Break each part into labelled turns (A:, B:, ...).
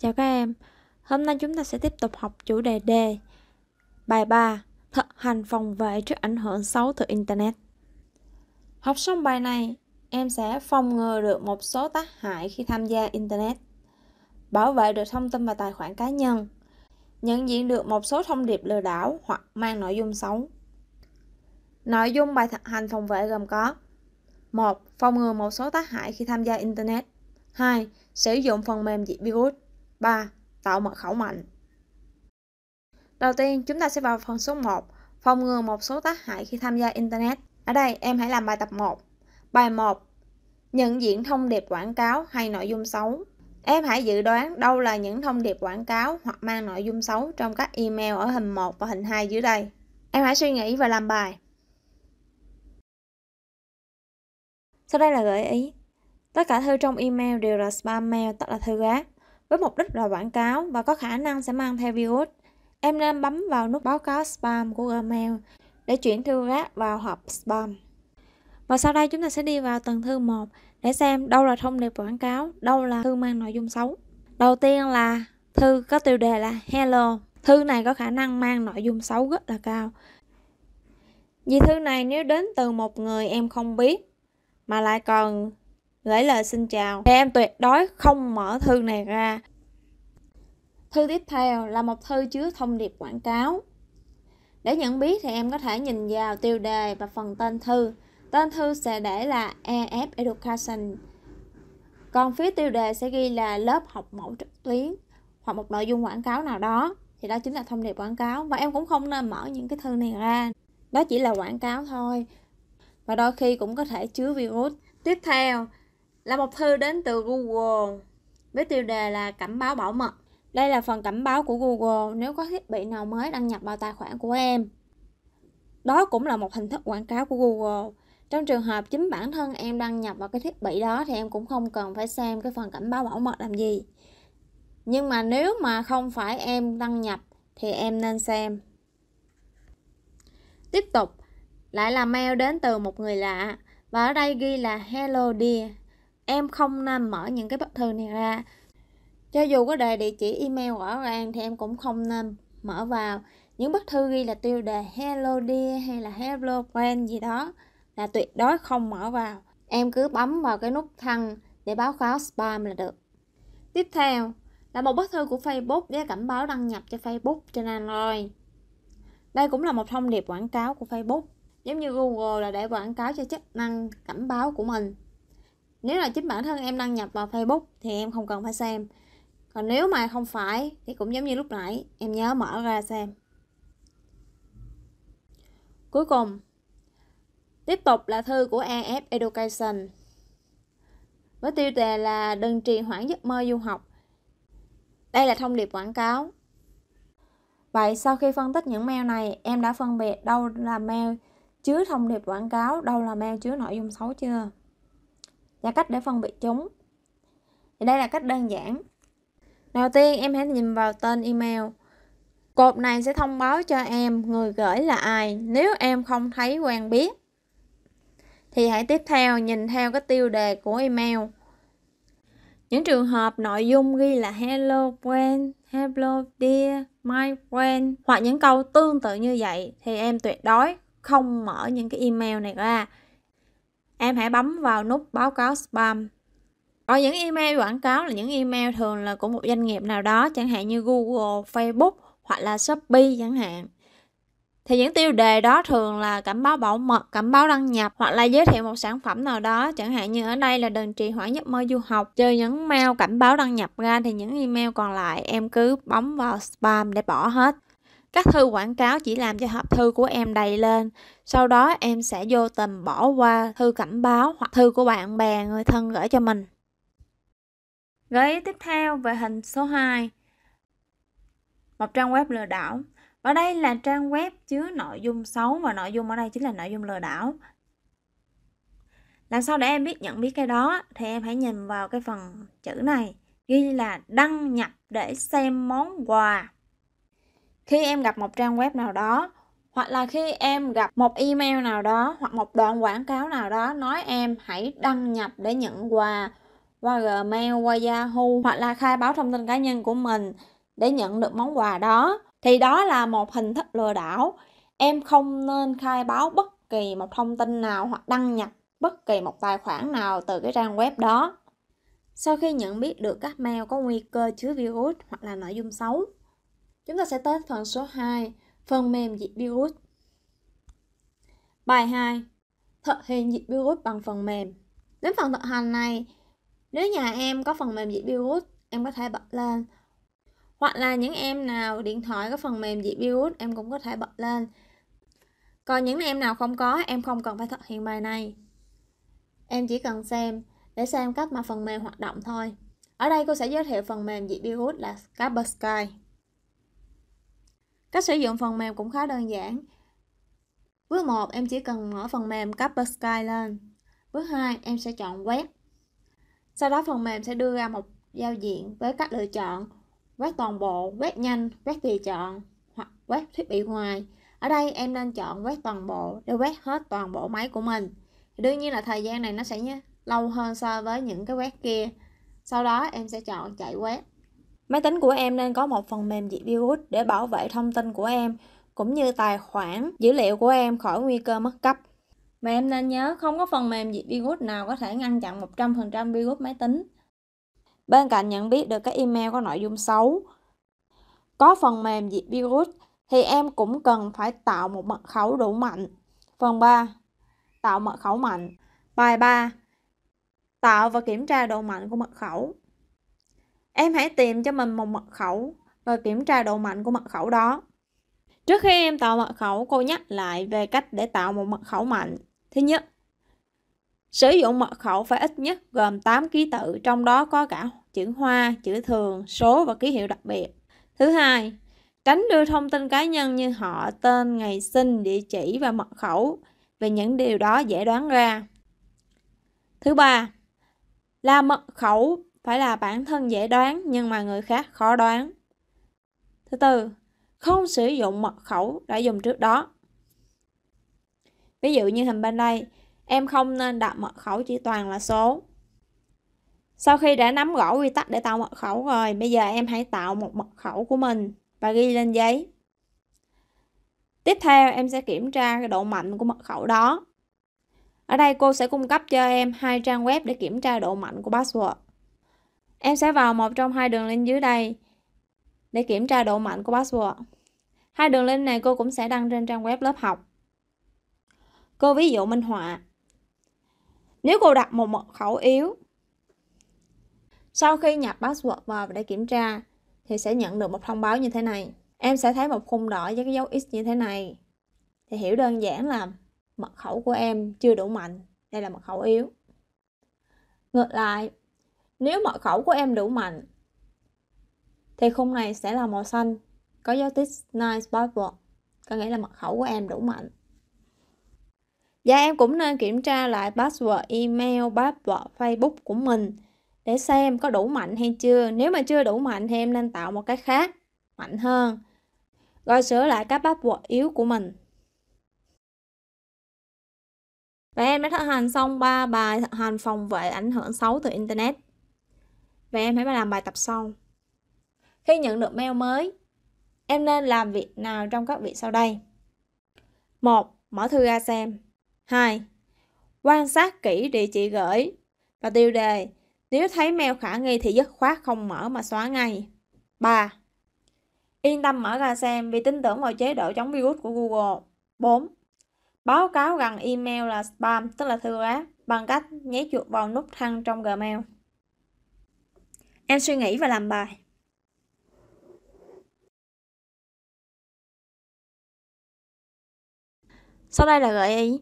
A: Chào các em, hôm nay chúng ta sẽ tiếp tục học chủ đề D Bài 3 Thực hành phòng vệ trước ảnh hưởng xấu từ Internet Học xong bài này, em sẽ phòng ngừa được một số tác hại khi tham gia Internet Bảo vệ được thông tin và tài khoản cá nhân Nhận diện được một số thông điệp lừa đảo hoặc mang nội dung xấu Nội dung bài thực hành phòng vệ gồm có 1. Phòng ngừa một số tác hại khi tham gia Internet 2. Sử dụng phần mềm diệt virus 3. Tạo mật khẩu mạnh Đầu tiên, chúng ta sẽ vào phần số 1, phòng ngừa một số tác hại khi tham gia Internet. Ở đây, em hãy làm bài tập 1. Bài 1. Nhận diện thông điệp quảng cáo hay nội dung xấu. Em hãy dự đoán đâu là những thông điệp quảng cáo hoặc mang nội dung xấu trong các email ở hình 1 và hình 2 dưới đây. Em hãy suy nghĩ và làm bài. Sau đây là gợi ý. Tất cả thư trong email đều là spam mail, tức là thư rác với mục đích là quảng cáo và có khả năng sẽ mang theo virus. Em nên bấm vào nút báo cáo spam của Gmail để chuyển thư rác vào hộp spam. Và sau đây chúng ta sẽ đi vào tầng thư một để xem đâu là thông điệp quảng cáo, đâu là thư mang nội dung xấu. Đầu tiên là thư có tiêu đề là Hello. Thư này có khả năng mang nội dung xấu rất là cao. Vì thư này nếu đến từ một người em không biết mà lại còn gửi lời xin chào thì em tuyệt đối không mở thư này ra thư tiếp theo là một thư chứa thông điệp quảng cáo để nhận biết thì em có thể nhìn vào tiêu đề và phần tên thư tên thư sẽ để là EF Education còn phía tiêu đề sẽ ghi là lớp học mẫu trực tuyến hoặc một nội dung quảng cáo nào đó thì đó chính là thông điệp quảng cáo và em cũng không nên mở những cái thư này ra đó chỉ là quảng cáo thôi và đôi khi cũng có thể chứa virus tiếp theo là một thư đến từ Google với tiêu đề là cảnh báo bảo mật. Đây là phần cảnh báo của Google nếu có thiết bị nào mới đăng nhập vào tài khoản của em. Đó cũng là một hình thức quảng cáo của Google. Trong trường hợp chính bản thân em đăng nhập vào cái thiết bị đó thì em cũng không cần phải xem cái phần cảnh báo bảo mật làm gì. Nhưng mà nếu mà không phải em đăng nhập thì em nên xem. Tiếp tục, lại là mail đến từ một người lạ và ở đây ghi là Hello Dear em không nên mở những cái bức thư này ra cho dù có đề địa chỉ email rõ ràng thì em cũng không nên mở vào những bức thư ghi là tiêu đề hello dear hay là hello friend gì đó là tuyệt đối không mở vào em cứ bấm vào cái nút thăng để báo cáo spam là được tiếp theo là một bức thư của Facebook với cảnh báo đăng nhập cho Facebook trên Android đây cũng là một thông điệp quảng cáo của Facebook giống như Google là để quảng cáo cho chức năng cảnh báo của mình nếu là chính bản thân em đăng nhập vào Facebook thì em không cần phải xem còn nếu mà không phải thì cũng giống như lúc nãy em nhớ mở ra xem cuối cùng tiếp tục là thư của AF Education với tiêu đề là đừng trì hoãn giấc mơ du học đây là thông điệp quảng cáo Vậy sau khi phân tích những mail này, em đã phân biệt đâu là mail chứa thông điệp quảng cáo, đâu là mail chứa nội dung xấu chưa? và cách để phân biệt chúng. Thì đây là cách đơn giản. Đầu tiên em hãy nhìn vào tên email. Cột này sẽ thông báo cho em người gửi là ai nếu em không thấy quen biết. Thì hãy tiếp theo nhìn theo cái tiêu đề của email. Những trường hợp nội dung ghi là hello friend, hello dear, my friend hoặc những câu tương tự như vậy thì em tuyệt đối không mở những cái email này ra em hãy bấm vào nút báo cáo spam có những email quảng cáo là những email thường là của một doanh nghiệp nào đó chẳng hạn như Google, Facebook hoặc là Shopee chẳng hạn thì những tiêu đề đó thường là cảnh báo bảo mật, cảnh báo đăng nhập hoặc là giới thiệu một sản phẩm nào đó chẳng hạn như ở đây là đừng trì hoãn giấc mơ du học trừ những mail cảnh báo đăng nhập ra thì những email còn lại em cứ bấm vào spam để bỏ hết các thư quảng cáo chỉ làm cho hộp thư của em đầy lên sau đó em sẽ vô tình bỏ qua thư cảnh báo hoặc thư của bạn bè người thân gửi cho mình gợi ý tiếp theo về hình số 2 một trang web lừa đảo ở đây là trang web chứa nội dung xấu và nội dung ở đây chính là nội dung lừa đảo làm sao để em biết nhận biết cái đó thì em hãy nhìn vào cái phần chữ này ghi là đăng nhập để xem món quà khi em gặp một trang web nào đó hoặc là khi em gặp một email nào đó hoặc một đoạn quảng cáo nào đó nói em hãy đăng nhập để nhận quà qua Gmail, qua Yahoo hoặc là khai báo thông tin cá nhân của mình để nhận được món quà đó thì đó là một hình thức lừa đảo. Em không nên khai báo bất kỳ một thông tin nào hoặc đăng nhập bất kỳ một tài khoản nào từ cái trang web đó. Sau khi nhận biết được các mail có nguy cơ chứa virus hoặc là nội dung xấu, Chúng ta sẽ tới phần số 2, phần mềm diệt virus. Bài 2. Thực hiện diệt virus bằng phần mềm. Đến phần thực hành này, nếu nhà em có phần mềm diệt virus, em có thể bật lên. Hoặc là những em nào điện thoại có phần mềm diệt virus, em cũng có thể bật lên. Còn những em nào không có, em không cần phải thực hiện bài này. Em chỉ cần xem để xem cách mà phần mềm hoạt động thôi. Ở đây cô sẽ giới thiệu phần mềm diệt virus là sky Cách sử dụng phần mềm cũng khá đơn giản. Bước 1, em chỉ cần mở phần mềm Capper lên. Bước 2, em sẽ chọn Web. Sau đó phần mềm sẽ đưa ra một giao diện với các lựa chọn quét toàn bộ, quét nhanh, quét tùy chọn hoặc quét thiết bị ngoài. Ở đây em nên chọn quét toàn bộ để quét hết toàn bộ máy của mình. Thì đương nhiên là thời gian này nó sẽ lâu hơn so với những cái quét kia. Sau đó em sẽ chọn chạy quét. Máy tính của em nên có một phần mềm diệt virus để bảo vệ thông tin của em cũng như tài khoản, dữ liệu của em khỏi nguy cơ mất cấp. Và em nên nhớ không có phần mềm diệt virus nào có thể ngăn chặn 100% virus máy tính. Bên cạnh nhận biết được các email có nội dung xấu, có phần mềm diệt virus thì em cũng cần phải tạo một mật khẩu đủ mạnh. Phần 3. Tạo mật khẩu mạnh. Bài 3. Tạo và kiểm tra độ mạnh của mật khẩu. Em hãy tìm cho mình một mật khẩu và kiểm tra độ mạnh của mật khẩu đó. Trước khi em tạo mật khẩu, cô nhắc lại về cách để tạo một mật khẩu mạnh. Thứ nhất, sử dụng mật khẩu phải ít nhất gồm 8 ký tự, trong đó có cả chữ hoa, chữ thường, số và ký hiệu đặc biệt. Thứ hai, tránh đưa thông tin cá nhân như họ, tên, ngày sinh, địa chỉ và mật khẩu. Vì những điều đó dễ đoán ra. Thứ ba, là mật khẩu phải là bản thân dễ đoán nhưng mà người khác khó đoán. Thứ tư, không sử dụng mật khẩu đã dùng trước đó. Ví dụ như hình bên đây, em không nên đặt mật khẩu chỉ toàn là số. Sau khi đã nắm rõ quy tắc để tạo mật khẩu rồi, bây giờ em hãy tạo một mật khẩu của mình và ghi lên giấy. Tiếp theo em sẽ kiểm tra độ mạnh của mật khẩu đó. Ở đây cô sẽ cung cấp cho em hai trang web để kiểm tra độ mạnh của password. Em sẽ vào một trong hai đường link dưới đây để kiểm tra độ mạnh của password. Hai đường link này cô cũng sẽ đăng trên trang web lớp học. Cô ví dụ minh họa. Nếu cô đặt một mật khẩu yếu, sau khi nhập password vào để kiểm tra thì sẽ nhận được một thông báo như thế này. Em sẽ thấy một khung đỏ với cái dấu X như thế này. Thì hiểu đơn giản là mật khẩu của em chưa đủ mạnh. Đây là mật khẩu yếu. Ngược lại, nếu mật khẩu của em đủ mạnh, thì khung này sẽ là màu xanh, có dấu tích nice password, có nghĩa là mật khẩu của em đủ mạnh. Và em cũng nên kiểm tra lại password email, password Facebook của mình để xem có đủ mạnh hay chưa. Nếu mà chưa đủ mạnh thì em nên tạo một cái khác, mạnh hơn. Rồi sửa lại các password yếu của mình. Và em đã thực hành xong 3 bài thực hành phòng vệ ảnh hưởng xấu từ Internet và em hãy làm bài tập sau. Khi nhận được mail mới, em nên làm việc nào trong các việc sau đây? 1. Mở thư ra xem. 2. Quan sát kỹ địa chỉ gửi và tiêu đề. Nếu thấy mail khả nghi thì dứt khoát không mở mà xóa ngay. 3. Yên tâm mở ra xem vì tin tưởng vào chế độ chống virus của Google. 4. Báo cáo rằng email là spam, tức là thư rác, bằng cách nhé chuột vào nút thăng trong Gmail. Em suy nghĩ và làm bài. Sau đây là gợi ý.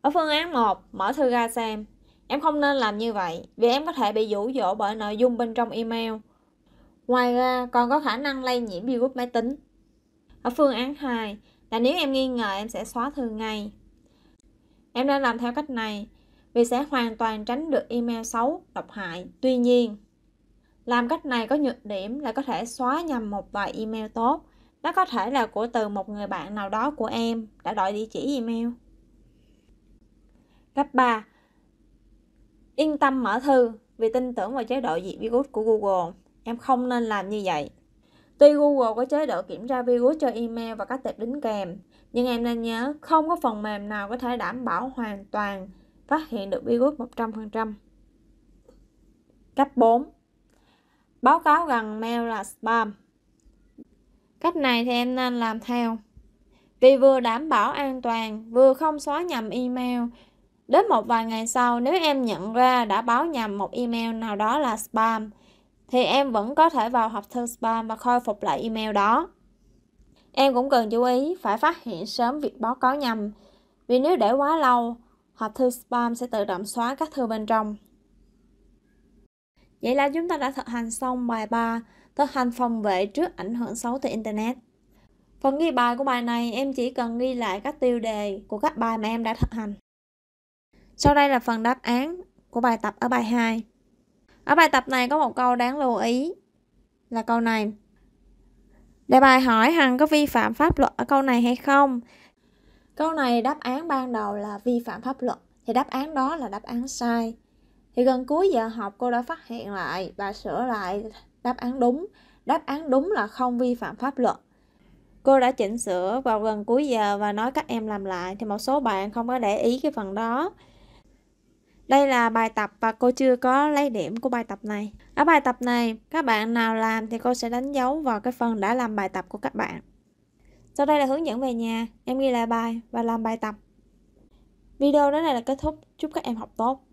A: Ở phương án 1, mở thư ra xem. Em không nên làm như vậy vì em có thể bị dụ dỗ bởi nội dung bên trong email. Ngoài ra, còn có khả năng lây nhiễm virus máy tính. Ở phương án 2 là nếu em nghi ngờ em sẽ xóa thư ngay. Em nên làm theo cách này vì sẽ hoàn toàn tránh được email xấu, độc hại. Tuy nhiên, làm cách này có nhược điểm là có thể xóa nhầm một vài email tốt. Đó có thể là của từ một người bạn nào đó của em đã đổi địa chỉ email. Cách 3. Yên tâm mở thư vì tin tưởng vào chế độ diệt virus của Google. Em không nên làm như vậy. Tuy Google có chế độ kiểm tra virus cho email và các tệp đính kèm, nhưng em nên nhớ không có phần mềm nào có thể đảm bảo hoàn toàn phát hiện được virus 100%. Cách 4 báo cáo rằng mail là spam. Cách này thì em nên làm theo. Vì vừa đảm bảo an toàn, vừa không xóa nhầm email. Đến một vài ngày sau, nếu em nhận ra đã báo nhầm một email nào đó là spam, thì em vẫn có thể vào hộp thư spam và khôi phục lại email đó. Em cũng cần chú ý phải phát hiện sớm việc báo cáo nhầm, vì nếu để quá lâu, hộp thư spam sẽ tự động xóa các thư bên trong. Vậy là chúng ta đã thực hành xong bài 3, thực hành phòng vệ trước ảnh hưởng xấu từ Internet. Phần ghi bài của bài này em chỉ cần ghi lại các tiêu đề của các bài mà em đã thực hành. Sau đây là phần đáp án của bài tập ở bài 2. Ở bài tập này có một câu đáng lưu ý là câu này. Đề bài hỏi Hằng có vi phạm pháp luật ở câu này hay không? Câu này đáp án ban đầu là vi phạm pháp luật thì đáp án đó là đáp án sai thì gần cuối giờ học cô đã phát hiện lại và sửa lại đáp án đúng đáp án đúng là không vi phạm pháp luật cô đã chỉnh sửa vào gần cuối giờ và nói các em làm lại thì một số bạn không có để ý cái phần đó đây là bài tập và cô chưa có lấy điểm của bài tập này ở bài tập này các bạn nào làm thì cô sẽ đánh dấu vào cái phần đã làm bài tập của các bạn sau đây là hướng dẫn về nhà em ghi lại bài và làm bài tập video đến đây là kết thúc chúc các em học tốt